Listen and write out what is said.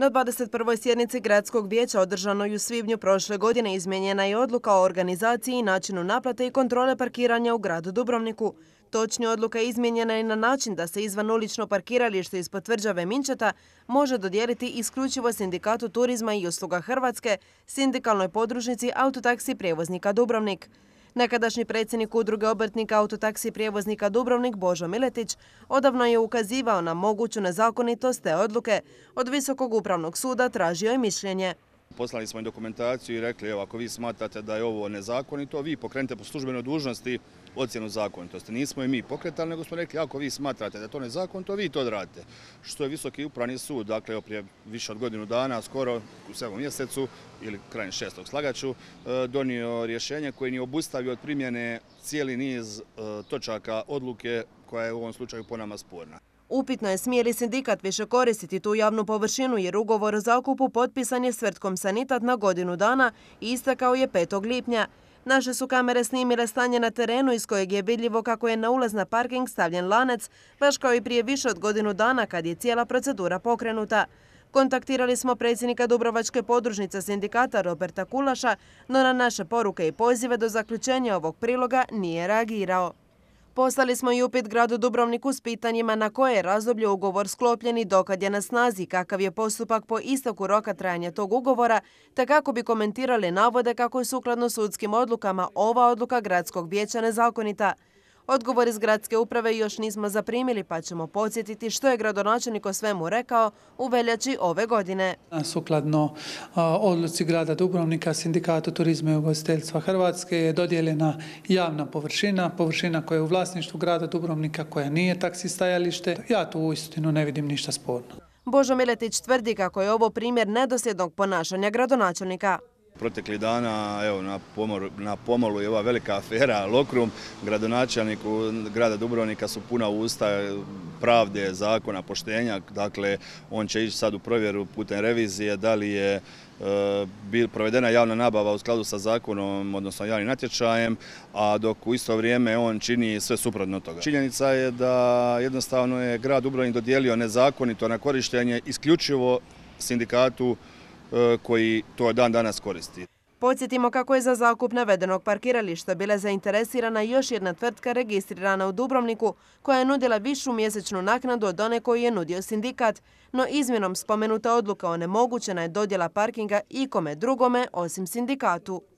Na 21. sjednici Gradskog vijeća održanoj u svibnju prošle godine izmijenjena je odluka o organizaciji i načinu naplate i kontrole parkiranja u gradu Dubrovniku. Točnije odluka je izmijenjena i na način da se izvan ulično parkiralište ispod tvrđave Minčeta može dodijeliti isključivo Sindikatu turizma i usluga Hrvatske, sindikalnoj podružnici autotaksi prijevoznika Dubrovnik. Nekadašnji predsjednik udruge obrtnika autotaksi prijevoznika Dubrovnik Božo Miletić odavno je ukazivao na moguću nezakonitost te odluke, od Visokog upravnog suda tražio je mišljenje. Poslali smo im dokumentaciju i rekli, evo, ako vi smatrate da je ovo nezakonito, vi pokrenite po službenoj dužnosti ocjenu zakonitosti. Nismo i mi pokretali, nego smo rekli, ako vi smatrate da je to nezakonito, vi to odradite. Što je Visoki upravni sud, dakle, prije više od godinu dana, skoro u sedmom mjesecu, ili krajem šestog slagaću, e, donio rješenje koje ni obustavio od primjene cijeli niz e, točaka odluke koja je u ovom slučaju po nama sporna. Upitno je smije sindikat više koristiti tu javnu površinu jer ugovor o zakupu potpisan je Svrtkom Sanitat na godinu dana i istakao je 5. lipnja. Naše su kamere snimile stanje na terenu iz kojeg je vidljivo kako je na ulaz na parking stavljen lanec, baš kao i prije više od godinu dana kad je cijela procedura pokrenuta. Kontaktirali smo predsjednika Dubrovačke podružnice sindikata Roberta Kulaša, no na naše poruke i pozive do zaključenja ovog priloga nije reagirao. Poslali smo i upit gradu Dubrovniku s pitanjima na koje je razdoblje ugovor sklopljen i dokad je na snazi, kakav je postupak po istoku roka trajanja tog ugovora, te kako bi komentirali navode kako je sukladno sudskim odlukama ova odluka gradskog vijeća nezakonita. Odgovor iz gradske uprave još nismo zaprimili pa ćemo podsjetiti što je gradonačelnik o svemu rekao u veljači ove godine. Sukladno odluci grada Dubrovnika, Sindikatu turizma i ugostiteljstva Hrvatske je dodijeljena javna površina, površina koja je u vlasništvu grada Dubrovnika koja nije taksi stajalište. Ja tu uistinu ne vidim ništa sporno. Božo Miletić tvrdi kako je ovo primjer nedosljednog ponašanja gradonačelnika protekli dana, evo, na, Pomolu na pomalu je ova velika afera Lokrum, gradonačelniku grada Dubrovnika su puna usta pravde, zakona, poštenja, dakle, on će ići sad u provjeru putem revizije, da li je e, bil provedena javna nabava u skladu sa zakonom, odnosno javnim natječajem, a dok u isto vrijeme on čini sve suprotno toga. Činjenica je da jednostavno je grad Dubrovnik dodijelio nezakonito na korištenje isključivo sindikatu Eh, koji to dan danas koristi. Podsjetimo kako je za zakup navedenog parkirališta bila zainteresirana još jedna tvrtka registrirana u Dubrovniku koja je nudila višu mjesečnu naknadu od one koju je nudio sindikat, no izmjenom spomenuta odluka onemogućena je dodjela parkinga ikome drugome osim sindikatu.